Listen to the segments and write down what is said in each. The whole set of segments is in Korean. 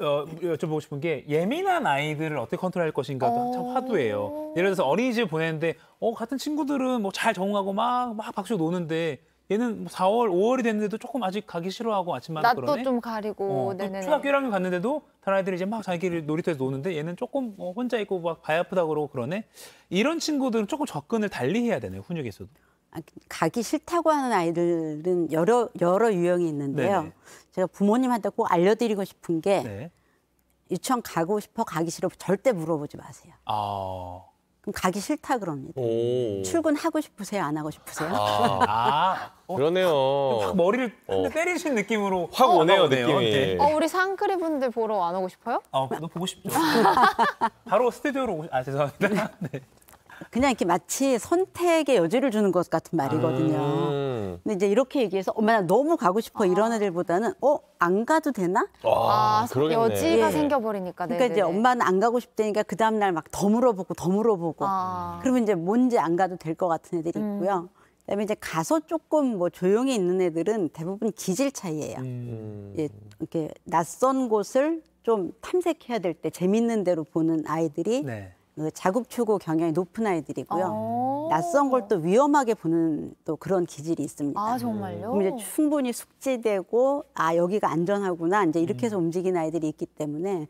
어, 여쭤보고 싶은 게 예민한 아이들을 어떻게 컨트롤할 것인가도 어. 참 화두예요. 예를 들어서 어린이집 보내는데 어, 같은 친구들은 뭐 잘 적응하고 막, 막 박수 노는데 얘는 4월, 뭐 5월이 됐는데도 조금 아직 가기 싫어하고 아침마다 그러네. 낮도 좀 가리고. 어, 초등학교 1학년 갔는데도 다른 아이들이 이제 막 자기를 놀이터에서 노는데 얘는 조금 어, 혼자 있고 막발 아프다 그러고 그러네. 이런 친구들은 조금 접근을 달리 해야 되네요, 훈육에서도. 아, 가기 싫다고 하는 아이들은 여러 여러 유형이 있는데요. 네네. 제가 부모님한테 꼭 알려드리고 싶은 게 네. 유치원 가고 싶어 가기 싫어 절대 물어보지 마세요. 아... 그럼 가기 싫다 그럽니다. 오... 출근하고 싶으세요? 안 하고 싶으세요? 아, 아 어, 그러네요. 확 머리를 어. 때리신 느낌으로 확 어, 오네요, 오네요, 느낌이. 네. 네. 어, 우리 상크리 분들 보러 안 오고 싶어요? 아, 너 보고 싶죠. 바로 스튜디오로 오고 아, 죄송합니다. 네. 그냥 이렇게 마치 선택의 여지를 주는 것 같은 말이거든요. 음. 근데 이제 이렇게 얘기해서 엄마 나 너무 가고 싶어 아. 이런 애들보다는 어 안 가도 되나? 아, 아 여지가 예. 생겨버리니까. 네네네. 그러니까 이제 엄마는 안 가고 싶다니까 그 다음 날 막 더 물어보고 더 물어보고. 아. 그러면 이제 뭔지 안 가도 될 것 같은 애들이 음. 있고요. 그다음에 이제 가서 조금 뭐 조용히 있는 애들은 대부분 기질 차이예요. 음. 예, 이렇게 낯선 곳을 좀 탐색해야 될 때 재밌는 대로 보는 아이들이 네. 그 자국 추구 경향이 높은 아이들이고요. 아. 낯선 걸 또 위험하게 보는 또 그런 기질이 있습니다. 아 정말요? 이제 충분히 숙지되고 아 여기가 안전하구나 이제 이렇게 해서 음. 움직이 아이들이 있기 때문에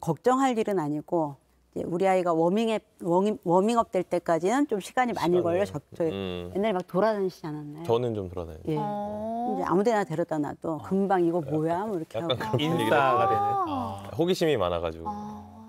걱정할 일은 아니고 우리 아이가 워밍에, 워밍, 워밍업 될 때까지는 좀 시간이 많이 시간을. 걸려. 저, 저 음. 옛날에 막 돌아다니시지 않았나요? 저는 좀 돌아다니죠. 예. 아 이제 아무 데나 데려다 놔도 아. 금방 이거 뭐야? 뭐 이렇게 하고. 인싸가 되는. 아 호기심이 많아가지고. 아